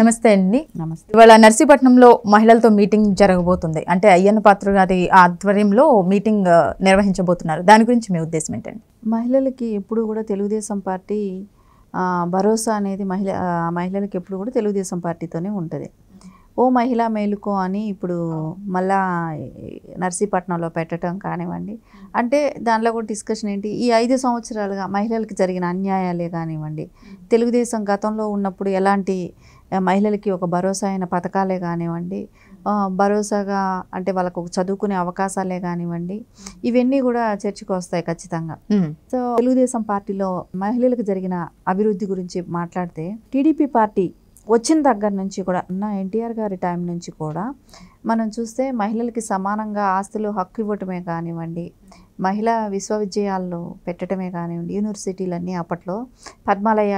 నమస్తే అండి నమస్తే ఇవాళ నర్సీపట్నంలో మహిళలతో మీటింగ్ జరగబోతుంది అంటే అయ్యన్న పాత్ర గారి ఆధ్వర్యంలో మీటింగ్ నిర్వహించబోతున్నారు దాని గురించి మీ ఉద్దేశం ఏంటండి మహిళలకి ఎప్పుడు కూడా తెలుగుదేశం పార్టీ భరోసా అనేది మహిళ మహిళలకి ఎప్పుడు కూడా తెలుగుదేశం పార్టీతోనే ఉంటుంది ఓ మహిళా మేలుకో అని ఇప్పుడు మళ్ళా నర్సీపట్నంలో పెట్టడం కానివ్వండి అంటే దానిలో కూడా డిస్కషన్ ఏంటి ఈ ఐదు సంవత్సరాలుగా మహిళలకు జరిగిన అన్యాయాలే కానివ్వండి తెలుగుదేశం గతంలో ఉన్నప్పుడు ఎలాంటి మహిళలకి ఒక భరోసా అయిన పథకాలే కానివ్వండి భరోసాగా అంటే వాళ్ళకు చదువుకునే అవకాశాలే కానివ్వండి ఇవన్నీ కూడా చర్చకు వస్తాయి ఖచ్చితంగా సో తెలుగుదేశం పార్టీలో మహిళలకు జరిగిన అభివృద్ధి గురించి మాట్లాడితే టీడీపీ పార్టీ వచ్చిన దగ్గర నుంచి కూడా నా ఎన్టీఆర్ గారి టైం నుంచి కూడా మనం చూస్తే మహిళలకి సమానంగా ఆస్తులు హక్కు ఇవ్వటమే కానివ్వండి మహిళా విశ్వవిద్యాలలో పెట్టడమే కానివ్వండి యూనివర్సిటీలన్నీ అప్పట్లో పద్మాలయ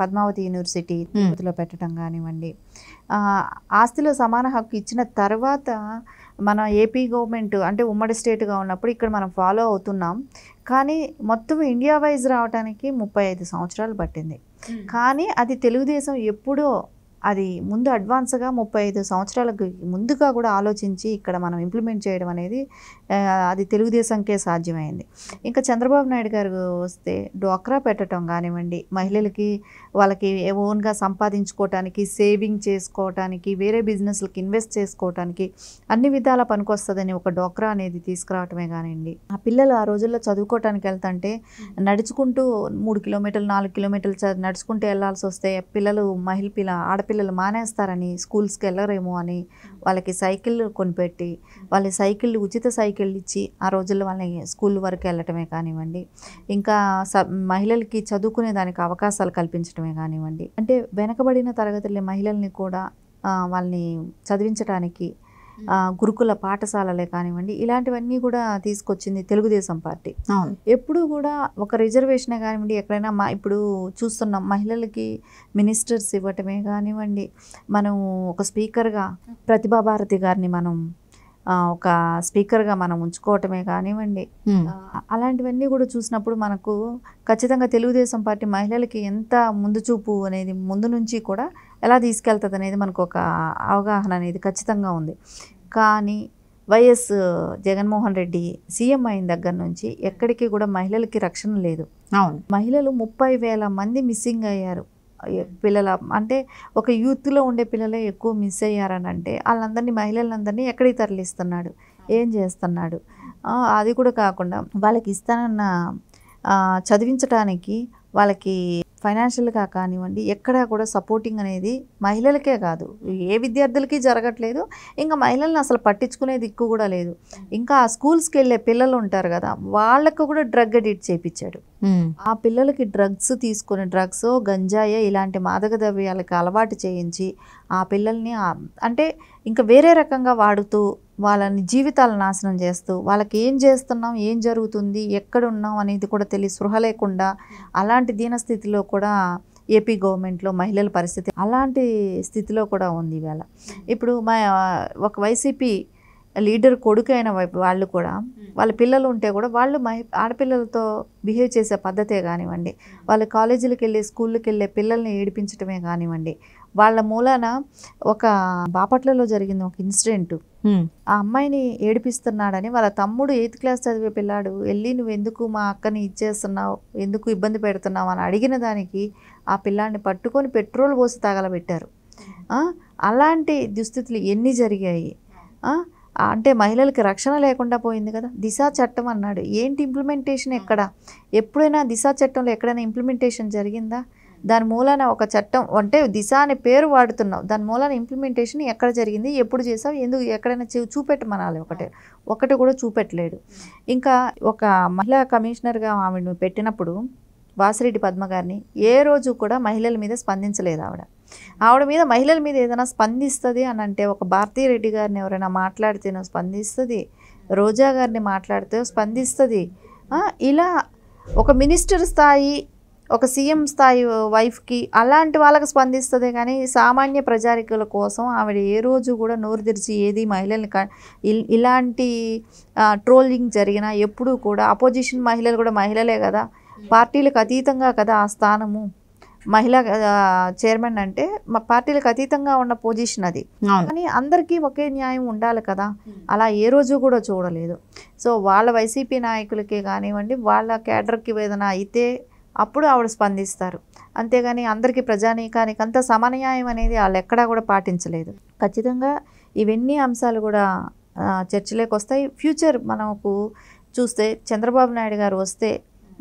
పద్మావతి యూనివర్సిటీ తిరుపతిలో పెట్టడం కానివ్వండి ఆస్తిలో సమాన హక్కు ఇచ్చిన తర్వాత మన ఏపీ గవర్నమెంట్ అంటే ఉమ్మడి స్టేట్గా ఉన్నప్పుడు ఇక్కడ మనం ఫాలో అవుతున్నాం కానీ మొత్తం ఇండియా వైజ్ రావడానికి ముప్పై ఐదు సంవత్సరాలు పట్టింది కానీ అది తెలుగుదేశం ఎప్పుడో అది ముందు అడ్వాన్స్గా ముప్పై ఐదు సంవత్సరాలకు ముందుగా కూడా ఆలోచించి ఇక్కడ మనం ఇంప్లిమెంట్ చేయడం అనేది అది తెలుగుదేశంకే సాధ్యమైంది ఇంకా చంద్రబాబు నాయుడు గారు వస్తే డోక్రా పెట్టడం కానివ్వండి మహిళలకి వాళ్ళకి ఓన్గా సంపాదించుకోవటానికి సేవింగ్ చేసుకోవటానికి వేరే బిజినెస్లకి ఇన్వెస్ట్ చేసుకోవటానికి అన్ని విధాల పనికొస్తుందని ఒక డోక్రా అనేది తీసుకురావటమే కానివ్వండి ఆ పిల్లలు ఆ రోజుల్లో చదువుకోవటానికి వెళ్తుంటే నడుచుకుంటూ మూడు కిలోమీటర్లు నాలుగు కిలోమీటర్లు నడుచుకుంటూ వెళ్ళాల్సి వస్తే పిల్లలు మహిళ పిల్ల ఆడపిల్ల పిల్లలు మానేస్తారని స్కూల్స్కి వెళ్ళరేమో అని వాళ్ళకి సైకిల్ కొనిపెట్టి వాళ్ళ సైకిళ్ళు ఉచిత సైకిళ్ళు ఇచ్చి ఆ రోజుల్లో వాళ్ళని స్కూల్ వరకు వెళ్ళటమే కానివ్వండి ఇంకా మహిళలకి చదువుకునే దానికి అవకాశాలు కల్పించడమే కానివ్వండి అంటే వెనకబడిన తరగతుల మహిళల్ని కూడా వాళ్ళని చదివించడానికి గురుకుల పాఠశాలలే కానివ్వండి ఇలాంటివన్నీ కూడా తీసుకొచ్చింది తెలుగుదేశం పార్టీ ఎప్పుడు కూడా ఒక రిజర్వేషనే కానివ్వండి ఎక్కడైనా మా ఇప్పుడు చూస్తున్నాం మహిళలకి మినిస్టర్స్ ఇవ్వటమే కానివ్వండి మనం ఒక స్పీకర్గా ప్రతిభాభారతి గారిని మనం ఒక స్పీకర్గా మనం ఉంచుకోవటమే కానివ్వండి అలాంటివన్నీ కూడా చూసినప్పుడు మనకు ఖచ్చితంగా తెలుగుదేశం పార్టీ మహిళలకి ఎంత ముందు చూపు అనేది ముందు నుంచి కూడా ఎలా తీసుకెళ్తుంది అనేది మనకు ఒక అవగాహన అనేది ఖచ్చితంగా ఉంది కానీ వైఎస్ జగన్మోహన్ రెడ్డి సీఎం అయిన దగ్గర నుంచి ఎక్కడికి కూడా మహిళలకి రక్షణ లేదు అవును మహిళలు ముప్పై వేల మంది మిస్సింగ్ అయ్యారు పిల్లల అంటే ఒక యూత్లో ఉండే పిల్లలే ఎక్కువ మిస్ అయ్యారని అంటే వాళ్ళందరినీ మహిళలందరినీ ఎక్కడికి తరలిస్తున్నాడు ఏం చేస్తున్నాడు అది కూడా కాకుండా వాళ్ళకి ఇస్తానన్న చదివించడానికి వాళ్ళకి ఫైనాన్షియల్గా కానివ్వండి ఎక్కడా కూడా సపోర్టింగ్ అనేది మహిళలకే కాదు ఏ విద్యార్థులకి జరగట్లేదు ఇంకా మహిళలను అసలు పట్టించుకునే దిక్కు కూడా లేదు ఇంకా ఆ స్కూల్స్కి వెళ్ళే పిల్లలు ఉంటారు కదా వాళ్ళకు కూడా డ్రగ్ అడిట్ చేయించాడు ఆ పిల్లలకి డ్రగ్స్ తీసుకుని డ్రగ్స్ గంజాయ ఇలాంటి మాదక ద్రవ్యాలకి అలవాటు చేయించి ఆ పిల్లల్ని అంటే ఇంకా వేరే రకంగా వాడుతూ వాళ్ళని జీవితాలు నాశనం చేస్తూ వాళ్ళకి ఏం చేస్తున్నాం ఏం జరుగుతుంది ఎక్కడున్నాం అనేది కూడా తెలియ స్పృహ లేకుండా అలాంటి దీనస్థితిలో కూడా ఏపీ గవర్నమెంట్లో మహిళల పరిస్థితి అలాంటి స్థితిలో కూడా ఉంది ఇవాళ ఇప్పుడు మా ఒక వైసీపీ లీడర్ కొడుకు అయిన వాళ్ళు కూడా వాళ్ళ పిల్లలు ఉంటే కూడా వాళ్ళు మహి ఆడపిల్లలతో బిహేవ్ చేసే పద్ధతే కానివ్వండి వాళ్ళ కాలేజీలకు వెళ్ళి స్కూళ్ళకి వెళ్ళే పిల్లల్ని ఏడిపించడమే కానివ్వండి వాళ్ళ మూలాన ఒక బాపట్లలో జరిగింది ఒక ఇన్సిడెంట్ ఆ అమ్మాయిని ఏడిపిస్తున్నాడని వాళ్ళ తమ్ముడు ఎయిత్ క్లాస్ చదివే పిల్లాడు వెళ్ళి నువ్వు ఎందుకు మా అక్కని ఇచ్చేస్తున్నావు ఎందుకు ఇబ్బంది పెడుతున్నావు అని అడిగిన దానికి ఆ పిల్లాడిని పట్టుకొని పెట్రోల్ పోసి తగలబెట్టారు అలాంటి దుస్థితులు ఎన్ని జరిగాయి అంటే మహిళలకి రక్షణ లేకుండా పోయింది కదా దిశా చట్టం అన్నాడు ఏంటి ఇంప్లిమెంటేషన్ ఎక్కడ ఎప్పుడైనా దిశా చట్టంలో ఎక్కడైనా ఇంప్లిమెంటేషన్ జరిగిందా దాని మూలాన ఒక చట్టం అంటే దిశ అనే పేరు వాడుతున్నావు దాని మూలాన ఇంప్లిమెంటేషన్ ఎక్కడ జరిగింది ఎప్పుడు చేసావు ఎందుకు ఎక్కడైనా చూపెట్టమనాలి ఒకటే ఒకటి కూడా చూపెట్టలేడు ఇంకా ఒక మహిళా కమిషనర్గా ఆమెను పెట్టినప్పుడు వాసిరెడ్డి పద్మ గారిని ఏ రోజు కూడా మహిళల మీద స్పందించలేదు ఆవిడ ఆవిడ మీద మహిళల మీద ఏదైనా స్పందిస్తుంది అని అంటే ఒక భారతీయ రెడ్డి గారిని ఎవరైనా మాట్లాడితేనో స్పందిస్తుంది రోజా గారిని మాట్లాడితే స్పందిస్తుంది ఇలా ఒక మినిస్టర్ స్థాయి ఒక సీఎం స్థాయి వైఫ్కి అలాంటి వాళ్ళకి స్పందిస్తుంది కానీ సామాన్య ప్రజారికుల కోసం ఆవిడ ఏ రోజు కూడా నోరు తెరిచి ఏది మహిళల్ని ఇలాంటి ట్రోలింగ్ జరిగినా ఎప్పుడూ కూడా అపోజిషన్ మహిళలు కూడా మహిళలే కదా పార్టీలకు అతీతంగా కదా ఆ స్థానము మహిళా చైర్మన్ అంటే మా పార్టీలకు అతీతంగా ఉన్న పొజిషన్ అది కానీ అందరికీ ఒకే న్యాయం ఉండాలి కదా అలా ఏ రోజు కూడా చూడలేదు సో వాళ్ళ వైసీపీ నాయకులకే కానివ్వండి వాళ్ళ క్యాడర్కి ఏదైనా అయితే అప్పుడు ఆవిడ స్పందిస్తారు అంతేగాని అందరికీ ప్రజానీకానికి అంత సమన్యాయం అనేది వాళ్ళు ఎక్కడా కూడా పాటించలేదు ఖచ్చితంగా ఇవన్నీ అంశాలు కూడా చర్చలోకి వస్తాయి ఫ్యూచర్ మనకు చూస్తే చంద్రబాబు నాయుడు గారు వస్తే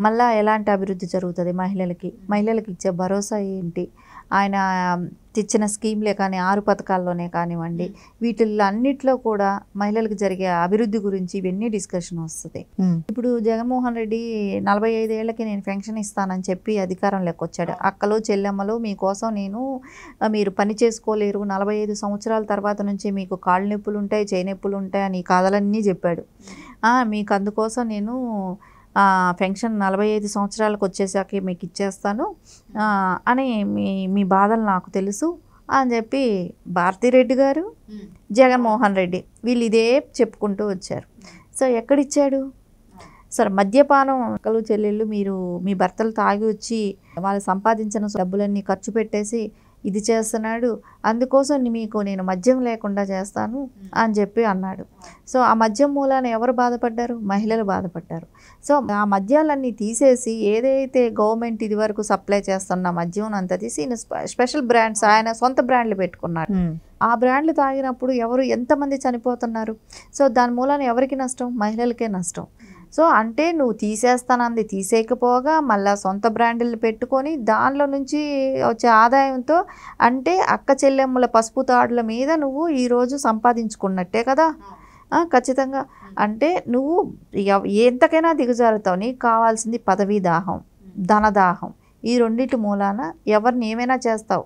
మళ్ళీ ఎలాంటి అభివృద్ధి జరుగుతుంది మహిళలకి మహిళలకు ఇచ్చే భరోసా ఏంటి ఆయన తెచ్చిన స్కీమ్లే కానీ ఆరు పథకాల్లోనే కానివ్వండి వీటిల్లో అన్నిట్లో కూడా మహిళలకు జరిగే అభివృద్ధి గురించి ఇవన్నీ డిస్కషన్ వస్తుంది ఇప్పుడు జగన్మోహన్ రెడ్డి నలభై ఐదేళ్లకి నేను పెన్షన్ ఇస్తానని చెప్పి లెక్క వచ్చాడు అక్కలు చెల్లెమ్మలు మీకోసం నేను మీరు పని చేసుకోలేరు నలభై ఐదు సంవత్సరాల తర్వాత నుంచి మీకు కాళ్ళు నొప్పులు ఉంటాయి చేయి నొప్పులు ఉంటాయి అని కాదలన్నీ చెప్పాడు మీకు అందుకోసం నేను పెన్షన్ నలభై ఐదు సంవత్సరాలకు వచ్చేసాక మీకు ఇచ్చేస్తాను అని మీ మీ బాధలు నాకు తెలుసు అని చెప్పి భారతిరెడ్డి గారు జగన్మోహన్ రెడ్డి వీళ్ళు ఇదే చెప్పుకుంటూ వచ్చారు సో ఎక్కడిచ్చాడు సరే మద్యపానం అక్కలు చెల్లెళ్ళు మీరు మీ భర్తలు తాగి వచ్చి వాళ్ళు సంపాదించిన డబ్బులన్నీ ఖర్చు పెట్టేసి ఇది చేస్తున్నాడు అందుకోసం మీకు నేను మద్యం లేకుండా చేస్తాను అని చెప్పి అన్నాడు సో ఆ మద్యం మూలాన ఎవరు బాధపడ్డారు మహిళలు బాధపడ్డారు సో ఆ మద్యాలన్నీ తీసేసి ఏదైతే గవర్నమెంట్ ఇది వరకు సప్లై చేస్తున్న మద్యం అంతా తీసి స్పెషల్ బ్రాండ్స్ ఆయన సొంత బ్రాండ్లు పెట్టుకున్నాడు ఆ బ్రాండ్లు తాగినప్పుడు ఎవరు ఎంతమంది చనిపోతున్నారు సో దాని మూలాన ఎవరికి నష్టం మహిళలకే నష్టం సో అంటే నువ్వు తీసేస్తానంది తీసేయకపోగా మళ్ళీ సొంత బ్రాండ్లు పెట్టుకొని దానిలో నుంచి వచ్చే ఆదాయంతో అంటే అక్క చెల్లెమ్మల పసుపు తాడుల మీద నువ్వు ఈరోజు సంపాదించుకున్నట్టే కదా ఖచ్చితంగా అంటే నువ్వు ఎంతకైనా దిగజారుతావు నీకు కావాల్సింది పదవీ దాహం ధనదాహం ఈ రెండింటి మూలాన ఎవరిని ఏమైనా చేస్తావు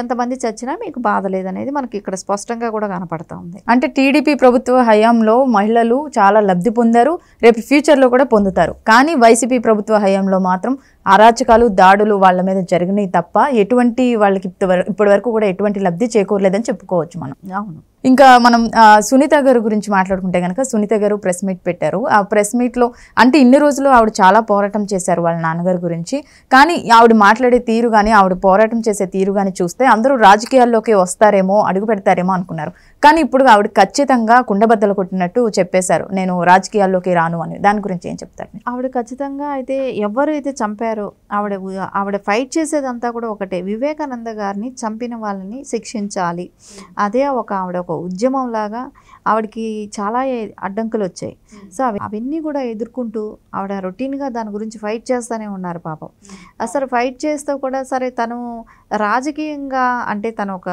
ఎంతమంది చచ్చినా మీకు బాధ లేదనేది మనకి ఇక్కడ స్పష్టంగా కూడా కనపడుతుంది అంటే టీడీపీ ప్రభుత్వ హయాంలో మహిళలు చాలా లబ్ధి పొందారు రేపు ఫ్యూచర్లో కూడా పొందుతారు కానీ వైసీపీ ప్రభుత్వ హయాంలో మాత్రం అరాచకాలు దాడులు వాళ్ళ మీద జరిగినాయి తప్ప ఎటువంటి వాళ్ళకి ఇప్పటి వరకు కూడా ఎటువంటి లబ్ధి చేకూరలేదని చెప్పుకోవచ్చు మనం అవును ఇంకా మనం సునీత గారు గురించి మాట్లాడుకుంటే కనుక సునీత గారు ప్రెస్ మీట్ పెట్టారు ఆ ప్రెస్ మీట్లో అంటే ఇన్ని రోజులు ఆవిడ చాలా పోరాటం చేశారు వాళ్ళ నాన్నగారి గురించి కానీ ఆవిడ మాట్లాడే తీరు కానీ ఆవిడ పోరాటం చేసే తీరు కానీ చూస్తే అందరూ రాజకీయాల్లోకి వస్తారేమో అడుగు పెడతారేమో అనుకున్నారు కానీ ఇప్పుడు ఆవిడ ఖచ్చితంగా కుండబద్దలు కొట్టినట్టు చెప్పేశారు నేను రాజకీయాల్లోకి రాను అని దాని గురించి ఏం చెప్తారు ఆవిడ ఖచ్చితంగా అయితే ఎవరు అయితే చంపారు చేశారో ఆవిడ ఆవిడ ఫైట్ చేసేదంతా కూడా ఒకటే వివేకానంద గారిని చంపిన వాళ్ళని శిక్షించాలి అదే ఒక ఆవిడ ఒక ఉద్యమంలాగా ఆవిడకి చాలా అడ్డంకులు వచ్చాయి సో అవి అవన్నీ కూడా ఎదుర్కొంటూ ఆవిడ రొటీన్గా దాని గురించి ఫైట్ చేస్తూనే ఉన్నారు పాపం అసలు ఫైట్ చేస్తూ కూడా సరే తను రాజకీయంగా అంటే తను ఒక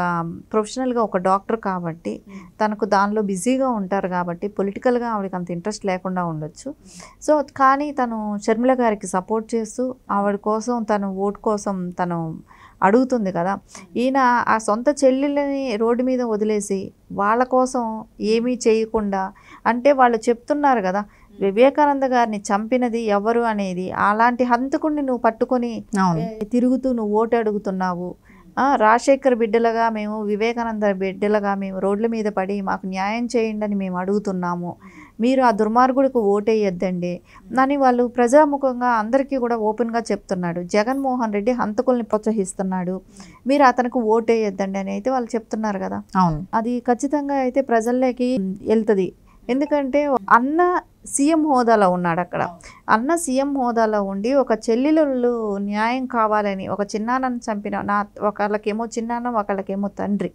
ప్రొఫెషనల్గా ఒక డాక్టర్ కాబట్టి తనకు దానిలో బిజీగా ఉంటారు కాబట్టి పొలిటికల్గా ఆవిడకి అంత ఇంట్రెస్ట్ లేకుండా ఉండొచ్చు సో కానీ తను షర్మిల గారికి సపోర్ట్ చేస్తూ ఆవిడ కోసం తను ఓటు కోసం తను అడుగుతుంది కదా ఈయన ఆ సొంత చెల్లెళ్ళని రోడ్డు మీద వదిలేసి వాళ్ళ కోసం ఏమీ చేయకుండా అంటే వాళ్ళు చెప్తున్నారు కదా వివేకానంద గారిని చంపినది ఎవరు అనేది అలాంటి హంతకుడిని నువ్వు పట్టుకొని తిరుగుతూ నువ్వు ఓటు అడుగుతున్నావు రాజశేఖర్ బిడ్డలుగా మేము వివేకానంద బిడ్డలుగా మేము రోడ్ల మీద పడి మాకు న్యాయం చేయండి అని మేము అడుగుతున్నాము మీరు ఆ దుర్మార్గుడికి ఓటేయొద్దండి అని వాళ్ళు ప్రజాముఖంగా అందరికీ కూడా ఓపెన్గా చెప్తున్నాడు జగన్మోహన్ రెడ్డి హంతకుల్ని ప్రోత్సహిస్తున్నాడు మీరు అతనికి ఓటేయొద్దండి అని అయితే వాళ్ళు చెప్తున్నారు కదా అవును అది ఖచ్చితంగా అయితే ప్రజల్లోకి వెళ్తుంది ఎందుకంటే అన్న సీఎం హోదాలో ఉన్నాడు అక్కడ అన్న సీఎం హోదాలో ఉండి ఒక చెల్లెలు న్యాయం కావాలని ఒక చిన్నాన్నని చంపిన నా ఒకళ్ళకేమో చిన్నాన్న ఒకళ్ళకేమో తండ్రి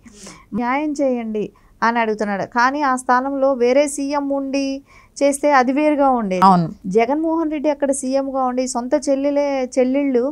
న్యాయం చేయండి అని అడుగుతున్నాడు కానీ ఆ స్థానంలో వేరే సీఎం ఉండి చేస్తే అది వేరుగా ఉండేది అవును జగన్మోహన్ రెడ్డి అక్కడ సీఎంగా ఉండి సొంత చెల్లెలే చెల్లెళ్ళు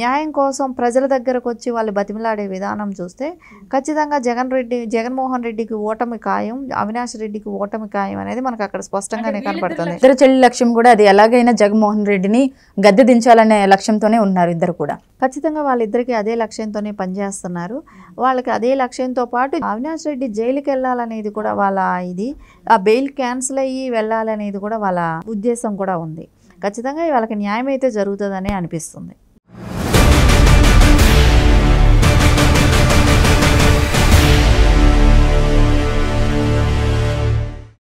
న్యాయం కోసం ప్రజల దగ్గరకు వచ్చి వాళ్ళు బతిమిలాడే విధానం చూస్తే ఖచ్చితంగా జగన్ రెడ్డి జగన్మోహన్ రెడ్డికి ఓటమి ఖాయం అవినాష్ రెడ్డికి ఓటమి ఖాయం అనేది మనకు అక్కడ స్పష్టంగానే కనపడుతుంది ఇద్దరు చెల్లి లక్ష్యం కూడా అది ఎలాగైనా జగన్మోహన్ రెడ్డిని గద్దె దించాలనే లక్ష్యంతోనే ఉన్నారు ఇద్దరు కూడా ఖచ్చితంగా వాళ్ళిద్దరికీ అదే లక్ష్యంతోనే పనిచేస్తున్నారు వాళ్ళకి అదే లక్ష్యంతో పాటు అవినాష్ రెడ్డి జైలుకి వెళ్ళాలనేది కూడా వాళ్ళ ఇది ఆ బెయిల్ క్యాన్సిల్ అయ్యి వెళ్ళాలనేది కూడా వాళ్ళ ఉద్దేశం కూడా ఉంది ఖచ్చితంగా వాళ్ళకి న్యాయం అయితే జరుగుతుందనే అనిపిస్తుంది